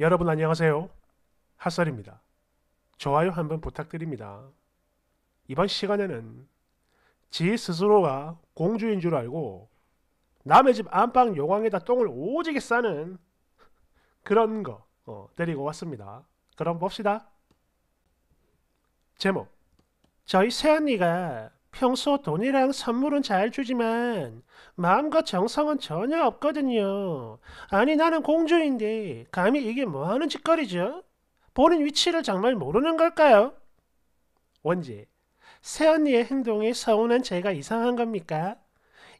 여러분 안녕하세요. 핫설입니다. 좋아요 한번 부탁드립니다. 이번 시간에는 지 스스로가 공주인 줄 알고 남의 집 안방 용왕에다 똥을 오지게 싸는 그런 거 어, 데리고 왔습니다. 그럼 봅시다. 제목 저희 새언니가 평소 돈이랑 선물은 잘 주지만 마음과 정성은 전혀 없거든요. 아니 나는 공주인데 감히 이게 뭐하는 짓거리죠? 보는 위치를 정말 모르는 걸까요? 원제 새언니의 행동에 서운한 제가 이상한 겁니까?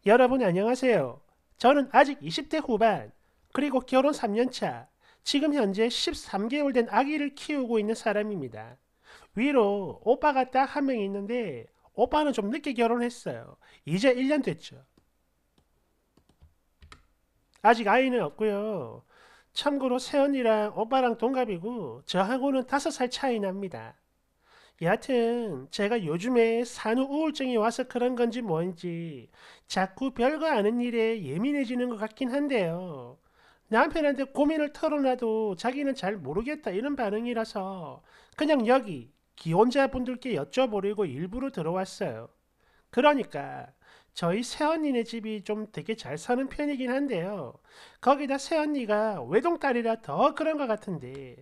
여러분 안녕하세요. 저는 아직 20대 후반, 그리고 결혼 3년차, 지금 현재 13개월 된 아기를 키우고 있는 사람입니다. 위로 오빠가 딱 한 명 있는데 오빠는 좀 늦게 결혼했어요. 이제 1년 됐죠. 아직 아이는 없고요. 참고로 세연이랑 오빠랑 동갑이고 저하고는 5살 차이 납니다. 여하튼 제가 요즘에 산후 우울증이 와서 그런 건지 뭔지 자꾸 별거 아닌 일에 예민해지는 것 같긴 한데요. 남편한테 고민을 털어놔도 자기는 잘 모르겠다 이런 반응이라서 그냥 여기 기혼자분들께 여쭤보려고 일부러 들어왔어요. 그러니까 저희 새언니네 집이 좀 되게 잘 사는 편이긴 한데요. 거기다 새언니가 외동딸이라 더 그런 것 같은데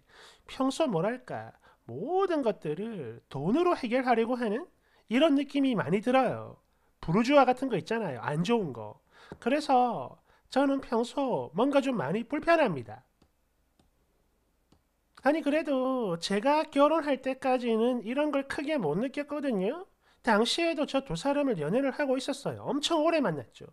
평소 뭐랄까 모든 것들을 돈으로 해결하려고 하는 이런 느낌이 많이 들어요. 부르주아 같은 거 있잖아요. 안 좋은 거. 그래서 저는 평소 뭔가 좀 많이 불편합니다. 아니 그래도 제가 결혼할 때까지는 이런 걸 크게 못 느꼈거든요. 당시에도 저 두 사람을 연애를 하고 있었어요. 엄청 오래 만났죠.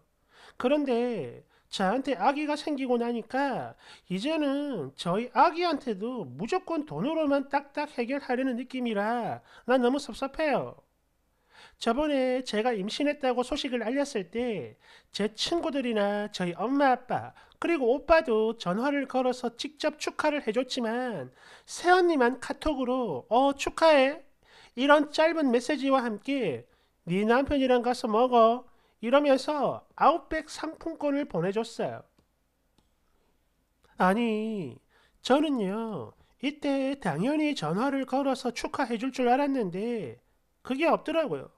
그런데 저한테 아기가 생기고 나니까 이제는 저희 아기한테도 무조건 돈으로만 딱딱 해결하려는 느낌이라 난 너무 섭섭해요. 저번에 제가 임신했다고 소식을 알렸을 때 제 친구들이나 저희 엄마 아빠 그리고 오빠도 전화를 걸어서 직접 축하를 해줬지만 새언니만 카톡으로 어 축하해 이런 짧은 메시지와 함께 네 남편이랑 가서 먹어 이러면서 아웃백 상품권을 보내줬어요. 아니 저는요 이때 당연히 전화를 걸어서 축하해 줄 줄 알았는데 그게 없더라고요.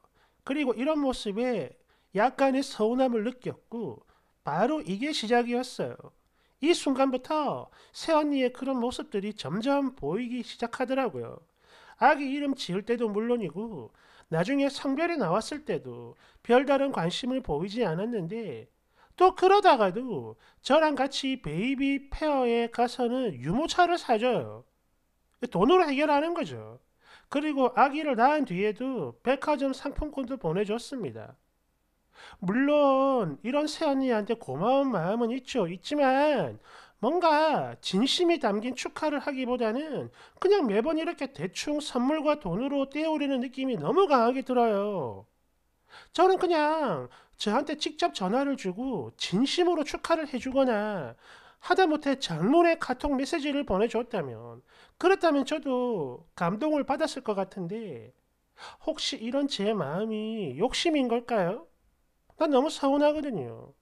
그리고 이런 모습에 약간의 서운함을 느꼈고 바로 이게 시작이었어요. 이 순간부터 새언니의 그런 모습들이 점점 보이기 시작하더라고요. 아기 이름 지을 때도 물론이고 나중에 성별이 나왔을 때도 별다른 관심을 보이지 않았는데 또 그러다가도 저랑 같이 베이비 페어에 가서는 유모차를 사줘요. 돈으로 해결하는 거죠. 그리고 아기를 낳은 뒤에도 백화점 상품권도 보내줬습니다. 물론 이런 새언니한테 고마운 마음은 있죠. 있지만 뭔가 진심이 담긴 축하를 하기보다는 그냥 매번 이렇게 대충 선물과 돈으로 떼어오리는 느낌이 너무 강하게 들어요. 저는 그냥 저한테 직접 전화를 주고 진심으로 축하를 해주거나 하다못해 장문의 카톡 메시지를 보내줬다면 그렇다면 저도 감동을 받았을 것 같은데 혹시 이런 제 마음이 욕심인 걸까요? 난 너무 서운하거든요.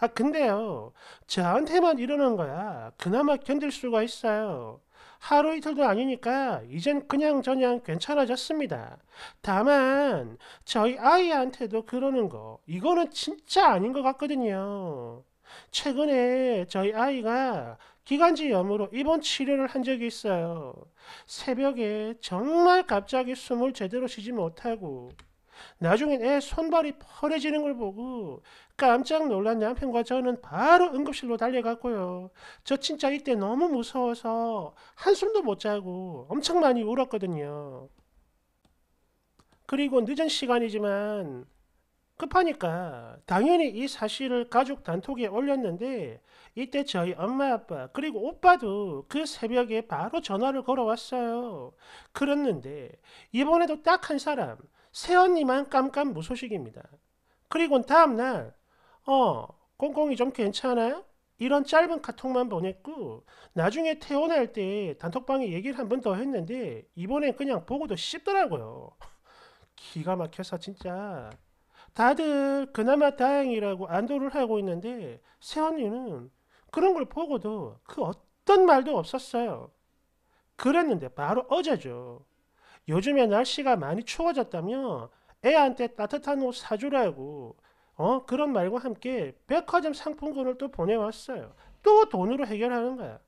아 근데요 저한테만 이러는 거야 그나마 견딜 수가 있어요 하루 이틀도 아니니까 이젠 그냥 저냥 괜찮아졌습니다 다만 저희 아이한테도 그러는 거 이거는 진짜 아닌 것 같거든요 최근에 저희 아이가 기관지염으로 입원 치료를 한 적이 있어요. 새벽에 정말 갑자기 숨을 제대로 쉬지 못하고 나중엔 애 손발이 펄해지는 걸 보고 깜짝 놀란 남편과 저는 바로 응급실로 달려갔고요. 저 진짜 이때 너무 무서워서 한숨도 못 자고 엄청 많이 울었거든요. 그리고 늦은 시간이지만 급하니까 당연히 이 사실을 가족 단톡에 올렸는데 이때 저희 엄마 아빠 그리고 오빠도 그 새벽에 바로 전화를 걸어왔어요. 그랬는데 이번에도 딱 한 사람 새언니만 깜깜 무소식입니다. 그리고 다음날 어 꽁꽁이 좀 괜찮아? 이런 짧은 카톡만 보냈고 나중에 퇴원할 때 단톡방에 얘기를 한 번 더 했는데 이번엔 그냥 보고도 씹더라고요. 기가 막혀서 진짜 다들 그나마 다행이라고 안도를 하고 있는데 세언니는 그런 걸 보고도 그 어떤 말도 없었어요. 그랬는데 바로 어제죠. 요즘에 날씨가 많이 추워졌다며 애한테 따뜻한 옷 사주라고 어 그런 말과 함께 백화점 상품권을 또 보내왔어요. 또 돈으로 해결하는 거야.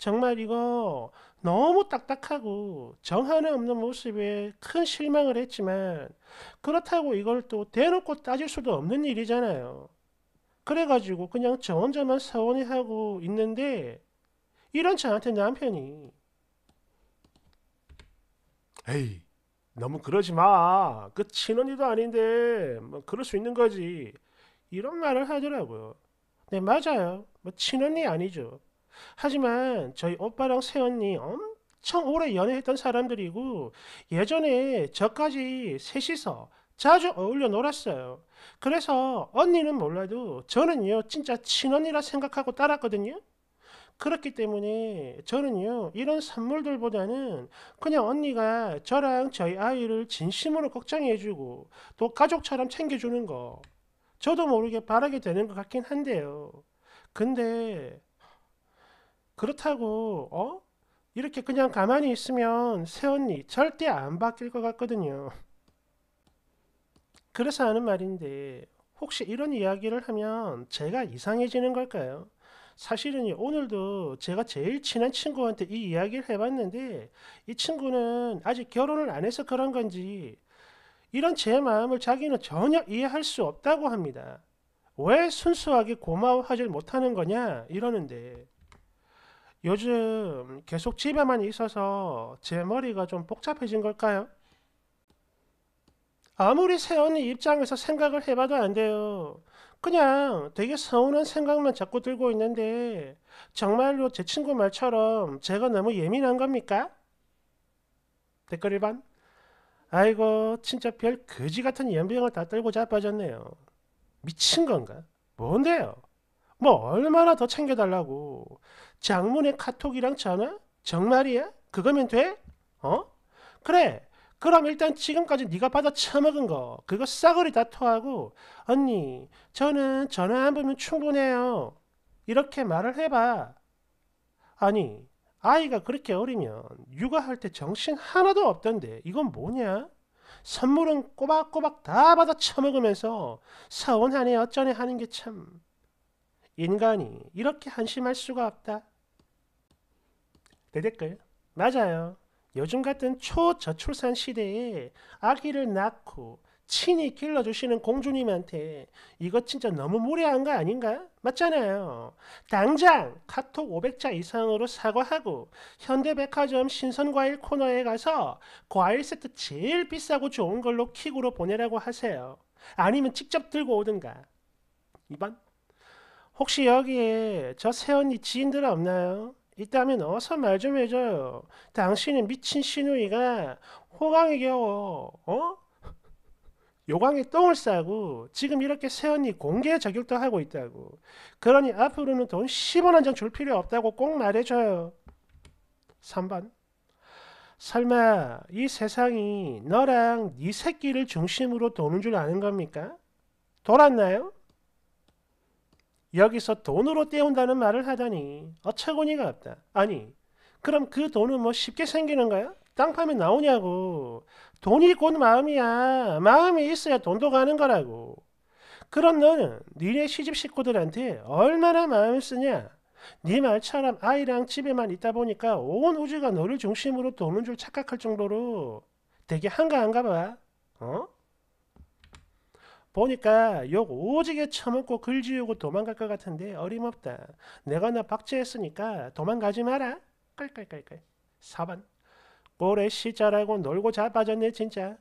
정말 이거 너무 딱딱하고 정하나 없는 모습에 큰 실망을 했지만 그렇다고 이걸 또 대놓고 따질 수도 없는 일이잖아요. 그래가지고 그냥 저 혼자만 서운해하고 있는데 이런 저한테 남편이 에이 너무 그러지 마. 그 친언니도 아닌데 뭐 그럴 수 있는 거지. 이런 말을 하더라고요. 네 맞아요. 뭐 친언니 아니죠. 하지만 저희 오빠랑 새언니 엄청 오래 연애했던 사람들이고 예전에 저까지 셋이서 자주 어울려 놀았어요. 그래서 언니는 몰라도 저는요 진짜 친언니라 생각하고 따랐거든요. 그렇기 때문에 저는요 이런 선물들보다는 그냥 언니가 저랑 저희 아이를 진심으로 걱정해주고 또 가족처럼 챙겨주는 거 저도 모르게 바라게 되는 것 같긴 한데요. 근데 그렇다고 어? 이렇게 그냥 가만히 있으면 새언니 절대 안 바뀔 것 같거든요. 그래서 하는 말인데 혹시 이런 이야기를 하면 제가 이상해지는 걸까요? 사실은 오늘도 제가 제일 친한 친구한테 이 이야기를 해봤는데 이 친구는 아직 결혼을 안 해서 그런 건지 이런 제 마음을 자기는 전혀 이해할 수 없다고 합니다. 왜 순수하게 고마워하지 못하는 거냐 이러는데 요즘 계속 집에만 있어서 제 머리가 좀 복잡해진 걸까요? 아무리 세언니 입장에서 생각을 해봐도 안 돼요. 그냥 되게 서운한 생각만 자꾸 들고 있는데 정말로 제 친구 말처럼 제가 너무 예민한 겁니까? 댓글 1반 아이고 진짜 별 거지 같은 연병을 다 떨고 자빠졌네요. 미친 건가? 뭔데요? 뭐 얼마나 더 챙겨달라고 장문의 카톡이랑 전화? 정말이야? 그거면 돼? 어? 그래. 그럼 일단 지금까지 네가 받아 처먹은 거 그거 싸그리 다 토하고 언니 저는 전화 한 번면 충분해요. 이렇게 말을 해봐. 아니 아이가 그렇게 어리면 육아할 때 정신 하나도 없던데 이건 뭐냐? 선물은 꼬박꼬박 다 받아 처먹으면서 서운하네 어쩌네 하는 게 참 인간이 이렇게 한심할 수가 없다. 대댓글 맞아요. 요즘 같은 초저출산 시대에 아기를 낳고 친히 길러주시는 공주님한테 이거 진짜 너무 무례한 거 아닌가? 맞잖아요. 당장 카톡 500자 이상으로 사과하고 현대백화점 신선과일 코너에 가서 과일 세트 제일 비싸고 좋은 걸로 킥으로 보내라고 하세요. 아니면 직접 들고 오든가. 2번 혹시 여기에 저 새언니 지인들 없나요? 있다면 어서 말 좀 해줘요. 당신은 미친 시누이가 호강에 겨워 어? 요강에 똥을 싸고 지금 이렇게 새언니 공개 저격도 하고 있다고. 그러니 앞으로는 돈 10원 한 장 줄 필요 없다고 꼭 말해줘요. 3번 설마 이 세상이 너랑 네 새끼를 중심으로 도는 줄 아는 겁니까? 돌았나요? 여기서 돈으로 때운다는 말을 하다니 어처구니가 없다. 아니 그럼 그 돈은 뭐 쉽게 생기는 거야? 땅 파면 나오냐고. 돈이 곧 마음이야. 마음이 있어야 돈도 가는 거라고. 그럼 너는 니네 시집 식구들한테 얼마나 마음을 쓰냐? 네 말처럼 아이랑 집에만 있다 보니까 온 우주가 너를 중심으로 도는 줄 착각할 정도로 되게 한가한가 봐. 어? 보니까 욕 오지게 처먹고 글지우고 도망갈 것 같은데 어림없다. 내가 너 박제했으니까 도망가지 마라. 깔깔깔깔. 4번. 꼴래 시자라고 놀고 자빠졌네 진짜.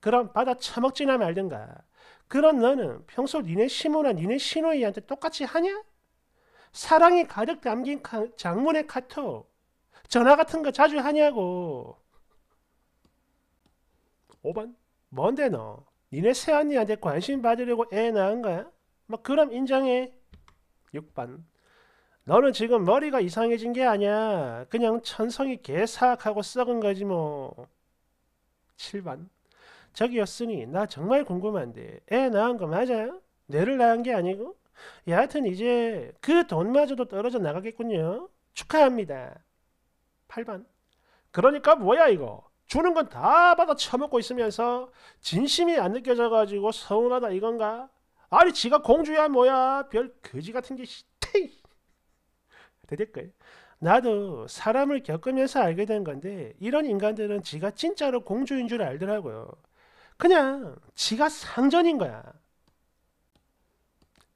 그럼 받아 처먹지나 말든가. 그런 너는 평소 니네 시모나 니네 시노이한테 똑같이 하냐? 사랑이 가득 담긴 카, 장문의 카톡. 전화 같은 거 자주 하냐고. 5번. 뭔데 너? 니네 새언니한테 관심 받으려고 애 낳은 거야? 막 뭐 그럼 인정해. 6번. 너는 지금 머리가 이상해진 게 아니야. 그냥 천성이 개사악하고 썩은 거지 뭐. 7번. 저기였으니 나 정말 궁금한데 애 낳은 거 맞아요? 뇌를 낳은 게 아니고? 여하튼 이제 그 돈마저도 떨어져 나가겠군요. 축하합니다. 8번. 그러니까 뭐야 이거? 주는 건 다 받아 처먹고 있으면서 진심이 안 느껴져 가지고 서운하다 이건가? 아니 지가 공주야 뭐야 별 거지 같은 게 테이 대댓글 나도 사람을 겪으면서 알게 된 건데 이런 인간들은 지가 진짜로 공주인 줄 알더라고요. 그냥 지가 상전인 거야.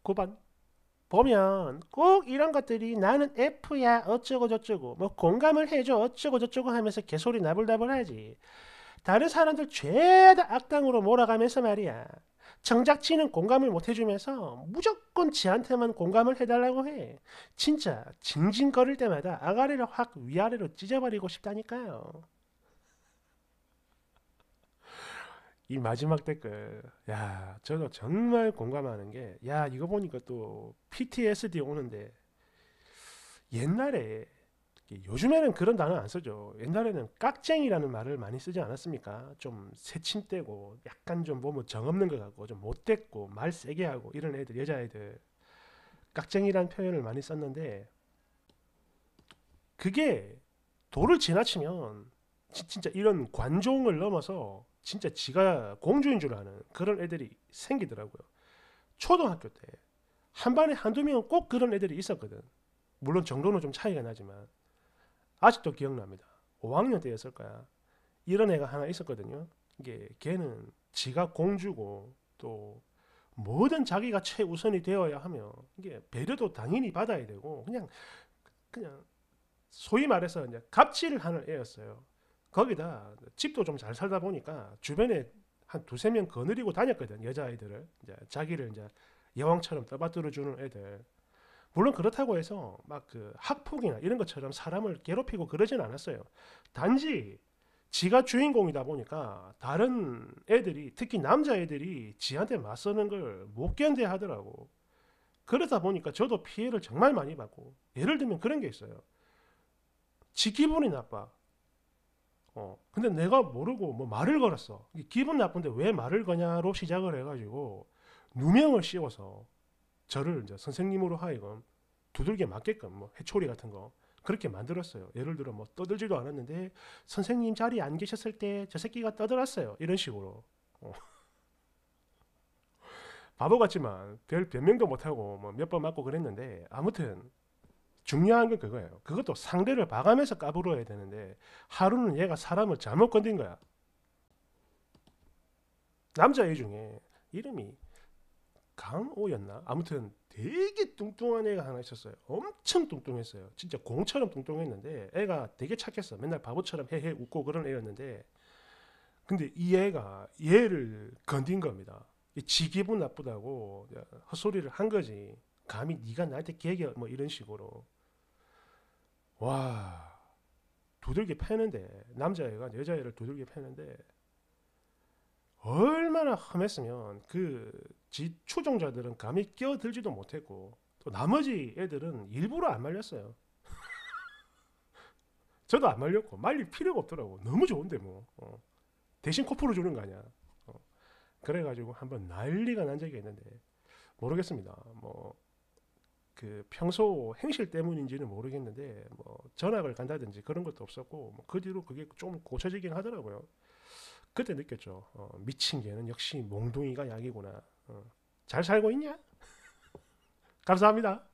9번 보면 꼭 이런 것들이 나는 F야 어쩌고 저쩌고 뭐 공감을 해줘 어쩌고 저쩌고 하면서 개소리 나불나불하지 다른 사람들 죄다 악당으로 몰아가면서 말이야 정작지는 공감을 못 해주면서 무조건 지한테만 공감을 해달라고 해 진짜 징징거릴 때마다 아가리를 확 위아래로 찢어버리고 싶다니까요 이 마지막 댓글 야 저도 정말 공감하는 게야 이거 보니까 또 PTSD 오는데 옛날에 요즘에는 그런 단어 안 쓰죠 옛날에는 깍쟁이라는 말을 많이 쓰지 않았습니까 좀 새침대고 약간 좀뭐면 정없는 것 같고 좀 못됐고 말 세게 하고 이런 애들 여자애들 깍쟁이라는 표현을 많이 썼는데 그게 도를 지나치면 진짜 이런 관종을 넘어서 진짜 지가 공주인 줄 아는 그런 애들이 생기더라고요. 초등학교 때 한 반에 한두 명은 꼭 그런 애들이 있었거든. 물론 정도는 좀 차이가 나지만 아직도 기억납니다. 5학년 때였을 거야. 이런 애가 하나 있었거든요. 이게 걔는 지가 공주고 또 뭐든 자기가 최우선이 되어야 하며 이게 배려도 당연히 받아야 되고 그냥 그냥 소위 말해서 이제 갑질을 하는 애였어요. 거기다 집도 좀 잘 살다 보니까 주변에 한 두세 명 거느리고 다녔거든 여자아이들을 이제 자기를 이제 여왕처럼 떠받들어 주는 애들 물론 그렇다고 해서 막 그 학폭이나 이런 것처럼 사람을 괴롭히고 그러진 않았어요 단지 지가 주인공이다 보니까 다른 애들이 특히 남자애들이 지한테 맞서는 걸 못 견뎌하더라고 그러다 보니까 저도 피해를 정말 많이 받고 예를 들면 그런 게 있어요 지 기분이 나빠 어, 근데 내가 모르고 뭐 말을 걸었어. 기분 나쁜데 왜 말을 거냐로 시작을 해가지고 누명을 씌워서 저를 이제 선생님으로 하여금 두들겨 맞게끔 뭐 해초리 같은 거 그렇게 만들었어요. 예를 들어 뭐 떠들지도 않았는데 선생님 자리에 안 계셨을 때 저 새끼가 떠들었어요. 이런 식으로. 어. 바보 같지만 별 변명도 못하고 뭐 몇 번 맞고 그랬는데 아무튼 중요한 게 그거예요. 그것도 상대를 봐가면서 까불어야 되는데 하루는 얘가 사람을 잘못 건든 거야. 남자애 중에 이름이 강호였나 아무튼 되게 뚱뚱한 애가 하나 있었어요. 엄청 뚱뚱했어요. 진짜 공처럼 뚱뚱했는데 애가 되게 착했어. 맨날 바보처럼 헤헤 웃고 그런 애였는데 근데 이 애가 얘를 건든 겁니다. 지 기분 나쁘다고 헛소리를 한 거지. 감히 네가 나한테 개겨 뭐 이런 식으로 와두들기 패는데 남자애가 여자애를 두들기 패는데 얼마나 험했으면 그지 추종자들은 감히 끼어들지도 못했고 또 나머지 애들은 일부러 안 말렸어요. 저도 안 말렸고 말릴 필요가 없더라고. 너무 좋은데 뭐 어. 대신 코프로 주는 거 아니야. 어. 그래가지고 한번 난리가 난 적이 있는데 모르겠습니다. 뭐그 평소 행실 때문인지는 모르겠는데 뭐 전학을 간다든지 그런 것도 없었고 뭐그 뒤로 그게 좀 고쳐지긴 하더라고요. 그때 느꼈죠. 어, 미친 개는 역시 몽둥이가 약이구나. 어, 잘 살고 있냐? 감사합니다.